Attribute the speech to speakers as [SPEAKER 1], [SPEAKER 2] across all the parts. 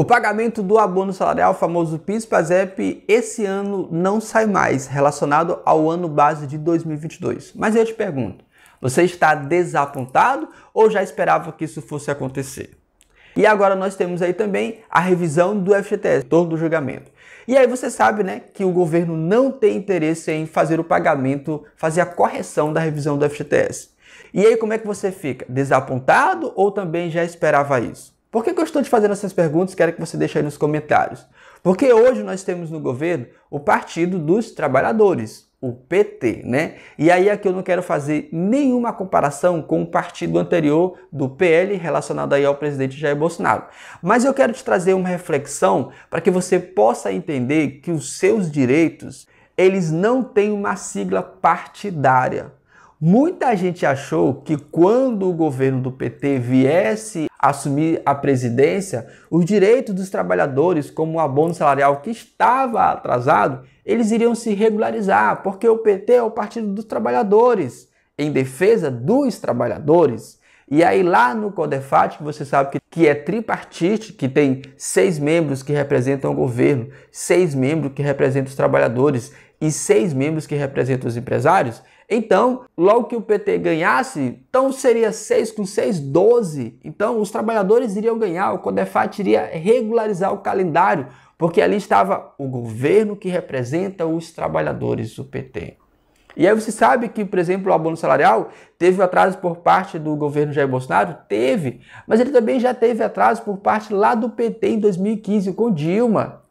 [SPEAKER 1] O pagamento do abono salarial, famoso PIS/PASEP, esse ano não sai mais, relacionado ao ano base de 2022. Mas eu te pergunto, você está desapontado ou já esperava que isso fosse acontecer? E agora nós temos aí também a revisão do FGTS, torno do julgamento. E aí você sabe, né, que o governo não tem interesse em fazer o pagamento, fazer a correção da revisão do FGTS. E aí como é que você fica? Desapontado ou também já esperava isso? Por que, que eu estou te fazendo essas perguntas? Quero que você deixe aí nos comentários. Porque hoje nós temos no governo o Partido dos Trabalhadores, o PT, né? E aí aqui eu não quero fazer nenhuma comparação com o partido anterior do PL relacionado aí ao presidente Jair Bolsonaro. Mas eu quero te trazer uma reflexão para que você possa entender que os seus direitos, eles não têm uma sigla partidária. Muita gente achou que quando o governo do PT viesse assumir a presidência, os direitos dos trabalhadores, como o abono salarial que estava atrasado, eles iriam se regularizar, porque o PT é o Partido dos Trabalhadores, em defesa dos trabalhadores. E aí lá no CODEFAT, que você sabe que, que é tripartite, que tem seis membros que representam o governo, seis membros que representam os trabalhadores e seis membros que representam os empresários. Então, logo que o PT ganhasse, então seria 6 com 6, 12. Então, os trabalhadores iriam ganhar, o Codefat iria regularizar o calendário, porque ali estava o governo que representa os trabalhadores, o PT. E aí você sabe que, por exemplo, o abono salarial teve atraso por parte do governo Jair Bolsonaro? Teve, mas ele também já teve atraso por parte lá do PT em 2015 com Dilma.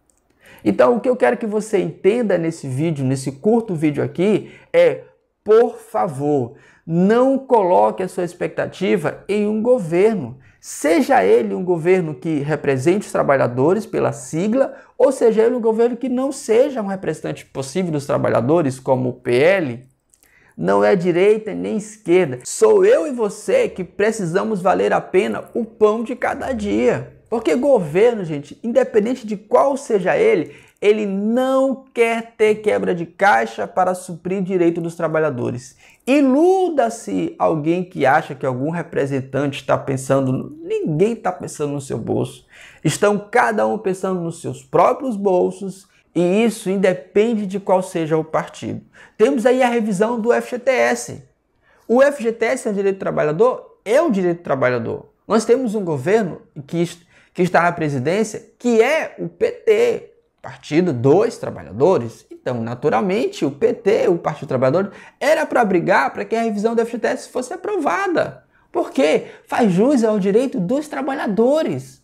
[SPEAKER 1] Então, o que eu quero que você entenda nesse vídeo, nesse curto vídeo aqui, é, por favor, não coloque a sua expectativa em um governo. Seja ele um governo que represente os trabalhadores pela sigla, ou seja ele um governo que não seja um representante possível dos trabalhadores, como o PL, não é direita nem esquerda. Sou eu e você que precisamos valer a pena o pão de cada dia. Porque governo, gente, independente de qual seja ele, ele não quer ter quebra de caixa para suprir direito dos trabalhadores. Iluda-se alguém que acha que algum representante está pensando, ninguém está pensando no seu bolso. Estão cada um pensando nos seus próprios bolsos e isso independe de qual seja o partido. Temos aí a revisão do FGTS. O FGTS é um direito do trabalhador? É um direito do trabalhador. Nós temos um governo que que está na presidência, que é o PT, Partido dos Trabalhadores. Então, naturalmente, o PT, o Partido Trabalhador, era para brigar para que a revisão do FGTS fosse aprovada. Porque faz jus ao direito dos trabalhadores.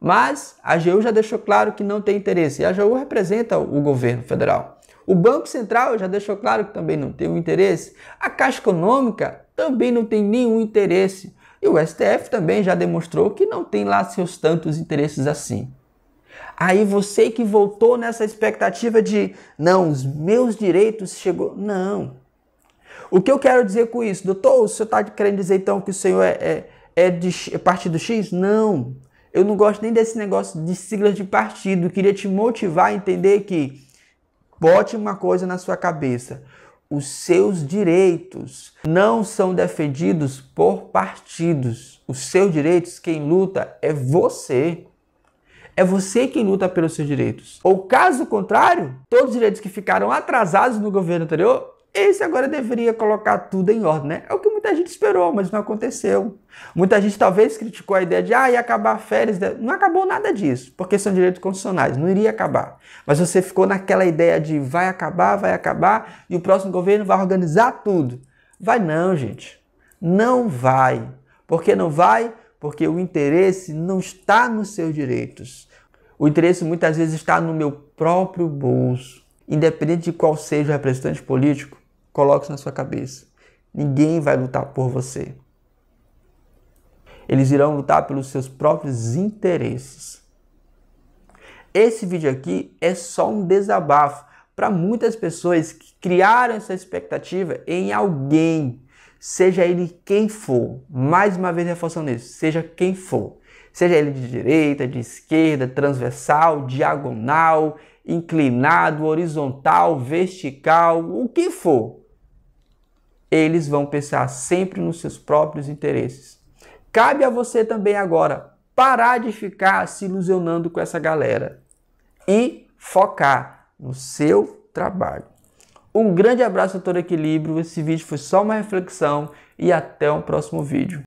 [SPEAKER 1] Mas a AGU já deixou claro que não tem interesse. E a AGU representa o governo federal. O Banco Central já deixou claro que também não tem um interesse. A Caixa Econômica também não tem nenhum interesse. E o STF também já demonstrou que não tem lá seus tantos interesses assim. Aí você que voltou nessa expectativa de não, os meus direitos chegou. Não. O que eu quero dizer com isso? Doutor, o senhor está querendo dizer então que o senhor é, é, é de é partido X? Não. Eu não gosto nem desse negócio de siglas de partido. queria te motivar a entender que bote uma coisa na sua cabeça os seus direitos não são defendidos por partidos. Os seus direitos, quem luta é você. É você quem luta pelos seus direitos. Ou caso contrário, todos os direitos que ficaram atrasados no governo anterior, esse agora deveria colocar tudo em ordem, né? É o muita gente esperou, mas não aconteceu. Muita gente talvez criticou a ideia de, ah, ia acabar férias. Não acabou nada disso, porque são direitos constitucionais, não iria acabar. Mas você ficou naquela ideia de vai acabar, vai acabar, e o próximo governo vai organizar tudo. Vai não, gente. Não vai. Por que não vai? Porque o interesse não está nos seus direitos. O interesse muitas vezes está no meu próprio bolso. Independente de qual seja o representante político, coloque isso na sua cabeça. Ninguém vai lutar por você. Eles irão lutar pelos seus próprios interesses. Esse vídeo aqui é só um desabafo para muitas pessoas que criaram essa expectativa em alguém, seja ele quem for. Mais uma vez reforçando isso, seja quem for. Seja ele de direita, de esquerda, transversal, diagonal, inclinado, horizontal, vertical, o que for eles vão pensar sempre nos seus próprios interesses. Cabe a você também agora parar de ficar se ilusionando com essa galera e focar no seu trabalho. Um grande abraço a todo equilíbrio. Esse vídeo foi só uma reflexão e até o próximo vídeo.